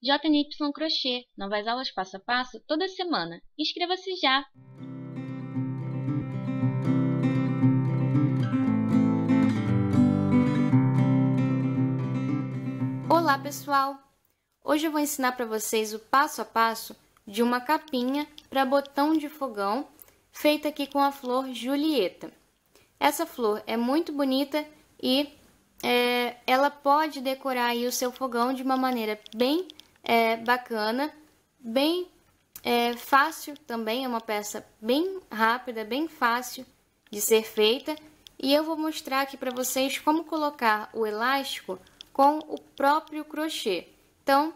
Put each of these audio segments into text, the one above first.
JNY Crochê, novas aulas passo a passo toda semana. Inscreva-se já! Olá, pessoal! Hoje eu vou ensinar para vocês o passo a passo de uma capinha para botão de fogão, feita aqui com a flor Julieta. Essa flor é muito bonita e é, ela pode decorar aí o seu fogão de uma maneira bem é, bacana, bem é, fácil também, é uma peça bem rápida, bem fácil de ser feita. E eu vou mostrar aqui para vocês como colocar o elástico com o próprio crochê. Então,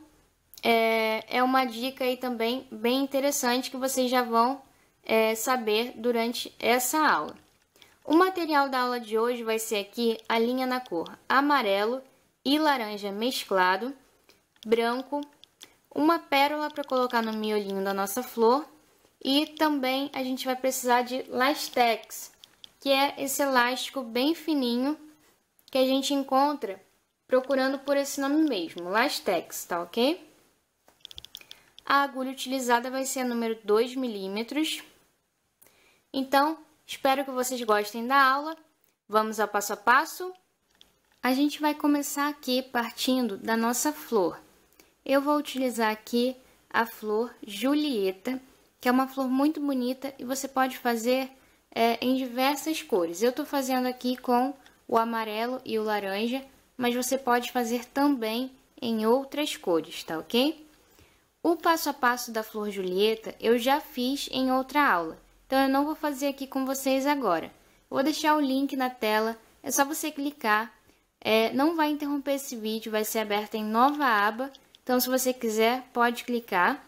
é, é uma dica aí também bem interessante que vocês já vão é, saber durante essa aula. O material da aula de hoje vai ser aqui a linha na cor amarelo e laranja mesclado branco, uma pérola para colocar no miolinho da nossa flor e também a gente vai precisar de lastex, que é esse elástico bem fininho que a gente encontra procurando por esse nome mesmo, lastex, tá ok? A agulha utilizada vai ser a número 2 milímetros. Então, espero que vocês gostem da aula. Vamos ao passo a passo? A gente vai começar aqui partindo da nossa flor. Eu vou utilizar aqui a flor Julieta, que é uma flor muito bonita e você pode fazer é, em diversas cores. Eu estou fazendo aqui com o amarelo e o laranja, mas você pode fazer também em outras cores, tá ok? O passo a passo da flor Julieta eu já fiz em outra aula, então eu não vou fazer aqui com vocês agora. vou deixar o link na tela, é só você clicar, é, não vai interromper esse vídeo, vai ser aberta em nova aba, então, se você quiser, pode clicar,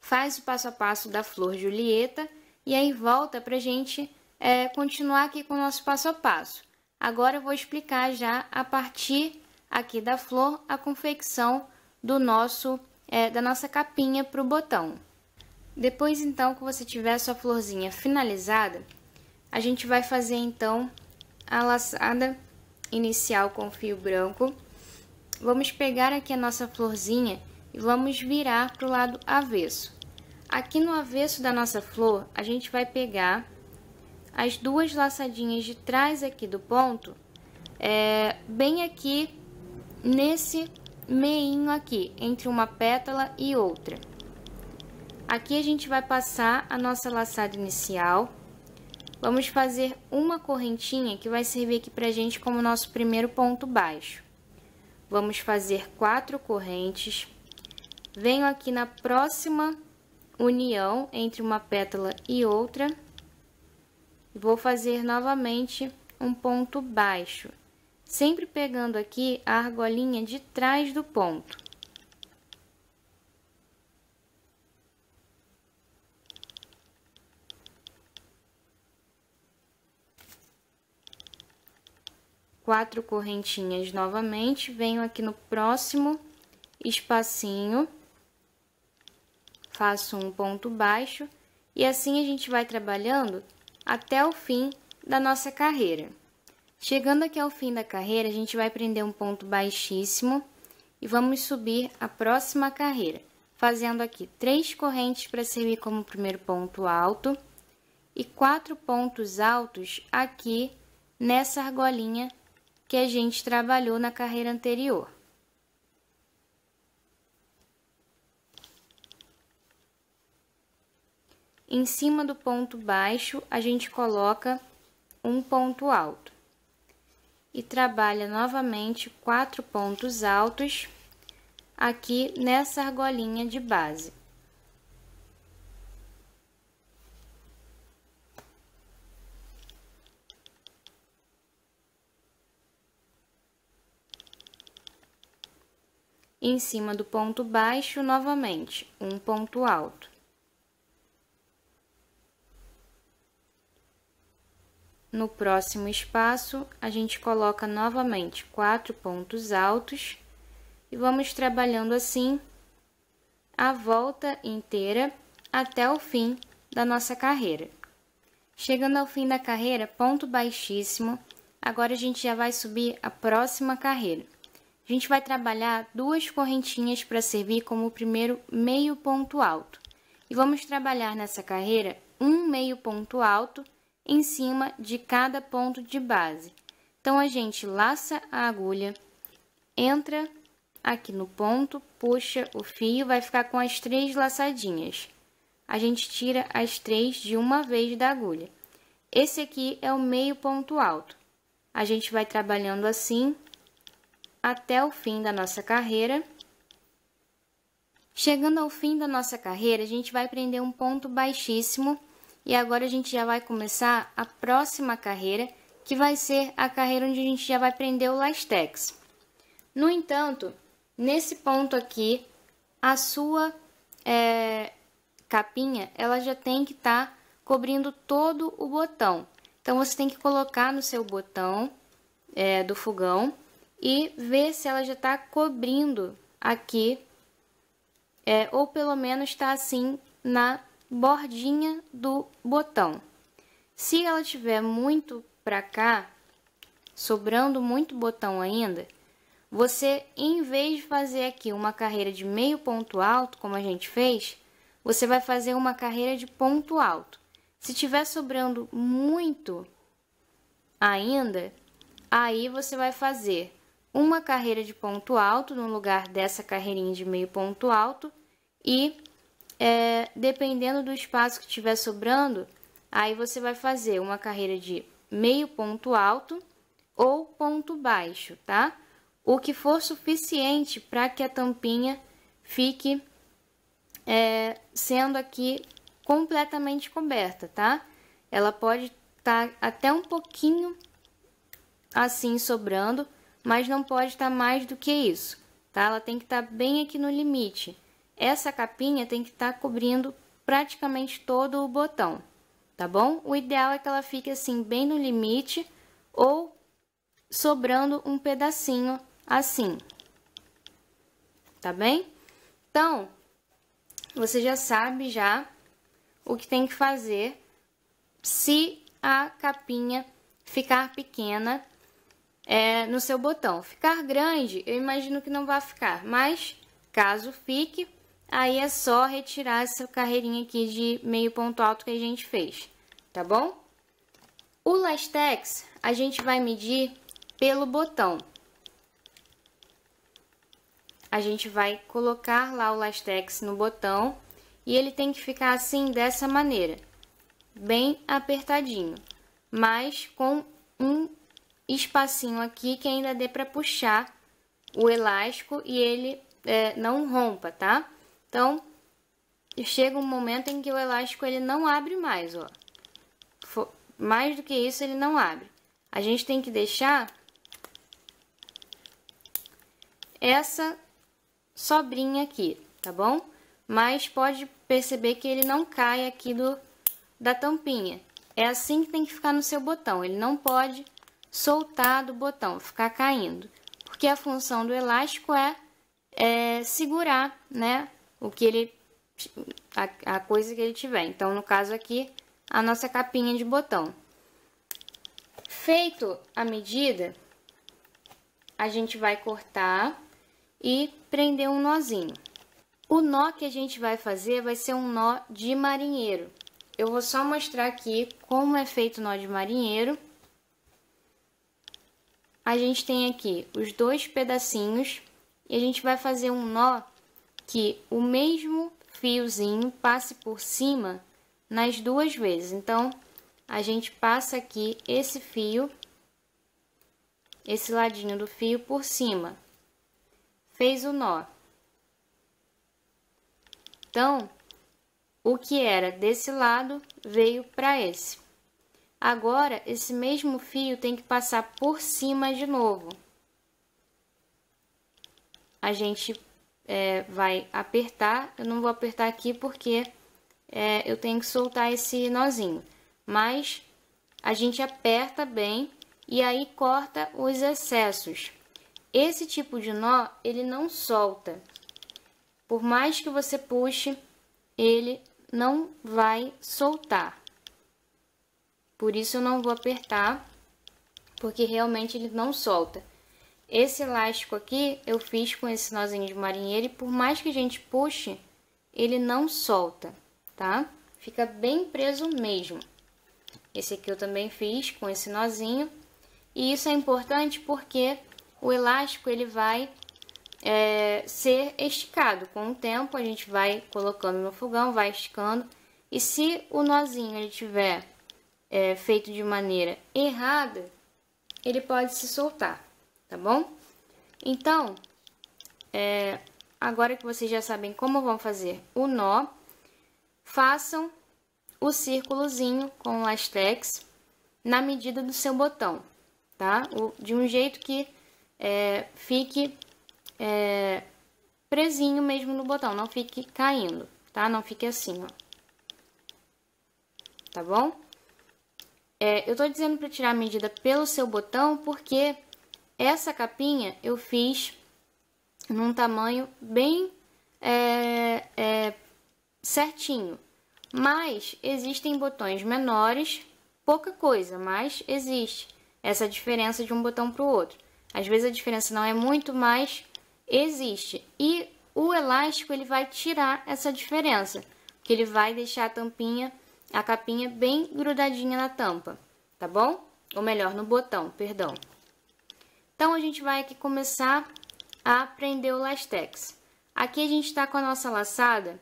faz o passo a passo da flor Julieta e aí volta para a gente é, continuar aqui com o nosso passo a passo. Agora eu vou explicar já a partir aqui da flor a confecção do nosso é, da nossa capinha para o botão. Depois então que você tiver sua florzinha finalizada, a gente vai fazer então a laçada inicial com fio branco Vamos pegar aqui a nossa florzinha e vamos virar para o lado avesso. Aqui no avesso da nossa flor, a gente vai pegar as duas laçadinhas de trás aqui do ponto, é, bem aqui nesse meinho aqui, entre uma pétala e outra. Aqui a gente vai passar a nossa laçada inicial. Vamos fazer uma correntinha que vai servir aqui pra gente como nosso primeiro ponto baixo. Vamos fazer quatro correntes. Venho aqui na próxima união entre uma pétala e outra. Vou fazer novamente um ponto baixo, sempre pegando aqui a argolinha de trás do ponto. quatro correntinhas novamente, venho aqui no próximo espacinho, faço um ponto baixo e assim a gente vai trabalhando até o fim da nossa carreira. Chegando aqui ao fim da carreira, a gente vai prender um ponto baixíssimo e vamos subir a próxima carreira, fazendo aqui três correntes para servir como primeiro ponto alto e quatro pontos altos aqui nessa argolinha que a gente trabalhou na carreira anterior. Em cima do ponto baixo, a gente coloca um ponto alto e trabalha novamente quatro pontos altos aqui nessa argolinha de base. em cima do ponto baixo novamente, um ponto alto. No próximo espaço, a gente coloca novamente quatro pontos altos e vamos trabalhando assim a volta inteira até o fim da nossa carreira. Chegando ao fim da carreira, ponto baixíssimo, agora a gente já vai subir a próxima carreira. A gente vai trabalhar duas correntinhas para servir como o primeiro meio ponto alto. E vamos trabalhar nessa carreira um meio ponto alto em cima de cada ponto de base. Então, a gente laça a agulha, entra aqui no ponto, puxa o fio, vai ficar com as três laçadinhas. A gente tira as três de uma vez da agulha. Esse aqui é o meio ponto alto. A gente vai trabalhando assim até o fim da nossa carreira. Chegando ao fim da nossa carreira, a gente vai prender um ponto baixíssimo e agora a gente já vai começar a próxima carreira, que vai ser a carreira onde a gente já vai prender o lastex. No entanto, nesse ponto aqui, a sua é, capinha, ela já tem que estar tá cobrindo todo o botão. Então, você tem que colocar no seu botão é, do fogão e ver se ela já está cobrindo aqui, é, ou pelo menos está assim na bordinha do botão. Se ela tiver muito para cá, sobrando muito botão ainda, você, em vez de fazer aqui uma carreira de meio ponto alto, como a gente fez, você vai fazer uma carreira de ponto alto. Se tiver sobrando muito ainda, aí você vai fazer uma carreira de ponto alto no lugar dessa carreirinha de meio ponto alto e é, dependendo do espaço que tiver sobrando, aí você vai fazer uma carreira de meio ponto alto ou ponto baixo, tá? O que for suficiente para que a tampinha fique é, sendo aqui completamente coberta, tá? Ela pode estar tá até um pouquinho assim sobrando, mas não pode estar mais do que isso, tá? Ela tem que estar bem aqui no limite. Essa capinha tem que estar cobrindo praticamente todo o botão, tá bom? O ideal é que ela fique assim bem no limite ou sobrando um pedacinho assim, tá bem? Então, você já sabe já o que tem que fazer se a capinha ficar pequena é, no seu botão. Ficar grande, eu imagino que não vai ficar, mas caso fique, aí é só retirar essa carreirinha aqui de meio ponto alto que a gente fez, tá bom? O lastex a gente vai medir pelo botão. A gente vai colocar lá o lastex no botão e ele tem que ficar assim, dessa maneira, bem apertadinho, mas com um espacinho aqui que ainda dê para puxar o elástico e ele é, não rompa, tá? Então, chega um momento em que o elástico ele não abre mais, ó. For, mais do que isso, ele não abre. A gente tem que deixar essa sobrinha aqui, tá bom? Mas pode perceber que ele não cai aqui do, da tampinha. É assim que tem que ficar no seu botão, ele não pode soltar do botão, ficar caindo, porque a função do elástico é, é segurar, né, o que ele, a, a coisa que ele tiver. Então, no caso aqui, a nossa capinha de botão. Feito a medida, a gente vai cortar e prender um nozinho. O nó que a gente vai fazer vai ser um nó de marinheiro. Eu vou só mostrar aqui como é feito o nó de marinheiro a gente tem aqui os dois pedacinhos e a gente vai fazer um nó que o mesmo fiozinho passe por cima nas duas vezes. Então, a gente passa aqui esse fio, esse ladinho do fio por cima. Fez o nó. Então, o que era desse lado veio para esse. Agora, esse mesmo fio tem que passar por cima de novo. A gente é, vai apertar, eu não vou apertar aqui porque é, eu tenho que soltar esse nozinho. Mas a gente aperta bem e aí corta os excessos. Esse tipo de nó, ele não solta. Por mais que você puxe, ele não vai soltar. Por isso eu não vou apertar, porque realmente ele não solta. Esse elástico aqui eu fiz com esse nozinho de marinheiro e por mais que a gente puxe, ele não solta, tá? Fica bem preso mesmo. Esse aqui eu também fiz com esse nozinho. E isso é importante porque o elástico ele vai é, ser esticado. Com o tempo a gente vai colocando no fogão, vai esticando. E se o nozinho ele tiver é, feito de maneira errada, ele pode se soltar, tá bom? Então, é, agora que vocês já sabem como vão fazer o nó, façam o círculozinho com o lastex na medida do seu botão, tá? de um jeito que é, fique é, presinho mesmo no botão, não fique caindo, tá? Não fique assim, ó. Tá bom? É, eu estou dizendo para tirar a medida pelo seu botão porque essa capinha eu fiz num tamanho bem é, é, certinho. Mas existem botões menores, pouca coisa, mas existe essa diferença de um botão para o outro. Às vezes a diferença não é muito, mas existe. E o elástico ele vai tirar essa diferença, que ele vai deixar a tampinha a capinha bem grudadinha na tampa, tá bom? Ou melhor, no botão, perdão. Então, a gente vai aqui começar a prender o lastex. Aqui a gente está com a nossa laçada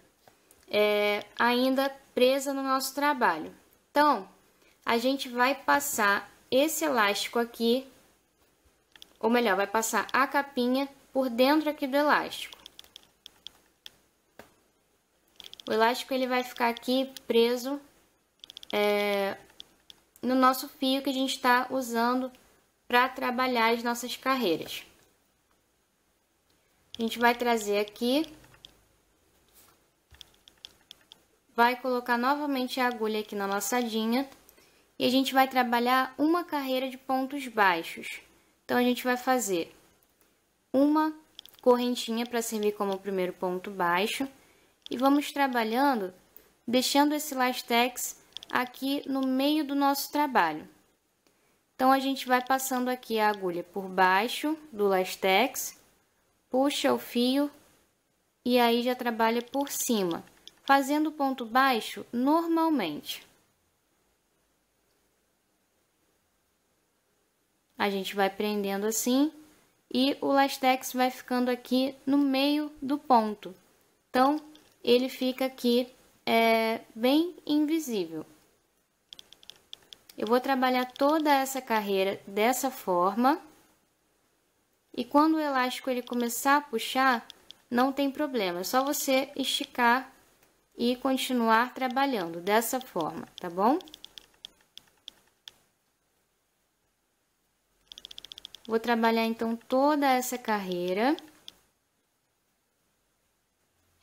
é, ainda presa no nosso trabalho. Então, a gente vai passar esse elástico aqui, ou melhor, vai passar a capinha por dentro aqui do elástico. O elástico ele vai ficar aqui preso é, no nosso fio que a gente está usando para trabalhar as nossas carreiras. A gente vai trazer aqui, vai colocar novamente a agulha aqui na laçadinha e a gente vai trabalhar uma carreira de pontos baixos. Então, a gente vai fazer uma correntinha para servir como primeiro ponto baixo e vamos trabalhando, deixando esse lastex aqui no meio do nosso trabalho. Então, a gente vai passando aqui a agulha por baixo do lastex, puxa o fio e aí já trabalha por cima, fazendo ponto baixo normalmente. A gente vai prendendo assim e o lastex vai ficando aqui no meio do ponto. Então, ele fica aqui é, bem invisível. Eu vou trabalhar toda essa carreira dessa forma. E quando o elástico ele começar a puxar, não tem problema. É só você esticar e continuar trabalhando dessa forma, tá bom? Vou trabalhar então toda essa carreira.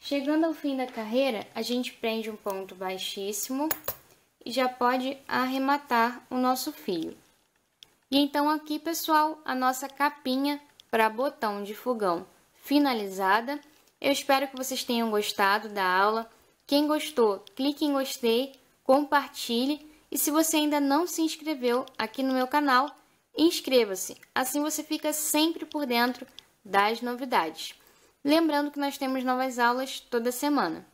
Chegando ao fim da carreira, a gente prende um ponto baixíssimo e já pode arrematar o nosso fio. E então aqui, pessoal, a nossa capinha para botão de fogão finalizada. Eu espero que vocês tenham gostado da aula. Quem gostou, clique em gostei, compartilhe e se você ainda não se inscreveu aqui no meu canal, inscreva-se. Assim você fica sempre por dentro das novidades. Lembrando que nós temos novas aulas toda semana.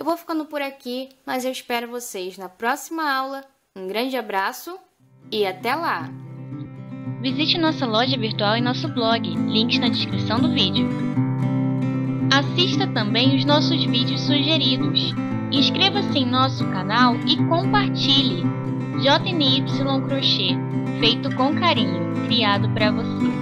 Eu vou ficando por aqui, mas eu espero vocês na próxima aula. Um grande abraço e até lá! Visite nossa loja virtual e nosso blog, links na descrição do vídeo. Assista também os nossos vídeos sugeridos. Inscreva-se em nosso canal e compartilhe! JNY Crochê, feito com carinho, criado para você.